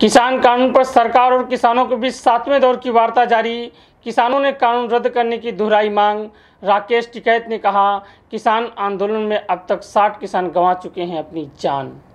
किसान कानून पर सरकार और किसानों के बीच सातवें दौर की वार्ता जारी किसानों ने कानून रद्द करने की दोहराई मांग राकेश टिकैत ने कहा किसान आंदोलन में अब तक 60 किसान गंवा चुके हैं अपनी जान